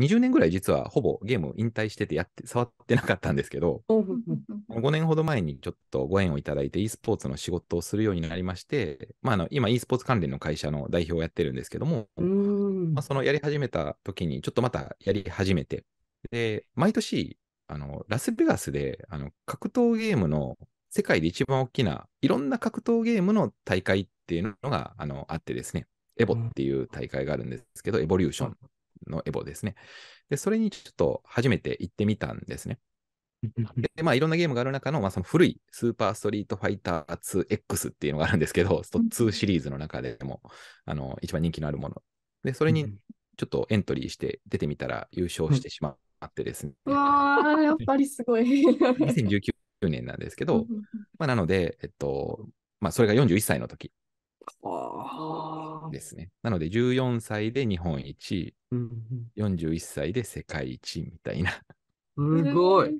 20年ぐらい実はほぼゲームを引退しててやって触ってなかったんですけど、5年ほど前にちょっとご縁をいただいて e スポーツの仕事をするようになりまして、まあ、あの今 e スポーツ関連の会社の代表をやってるんですけども、まあ、そのやり始めた時にちょっとまたやり始めて、で、毎年、あの、ラスベガスで、あの、格闘ゲームの世界で一番大きな、いろんな格闘ゲームの大会っていうのが、あの、あってですね、エボっていう大会があるんですけど、エボリューションのエボですね。で、それにちょっと初めて行ってみたんですね。で、まあ、いろんなゲームがある中の、まあ、その古いスーパーストリートファイター 2X っていうのがあるんですけど、2シリーズの中でも、あの、一番人気のあるもの。で、それにちょっとエントリーして出てみたら優勝してしまってですね。うわあ、やっぱりすごい。2019年なんですけど、まあ、なので、えっと、まあ、それが41歳の時ですね。なので、14歳で日本一、41歳で世界一みたいな。すごい。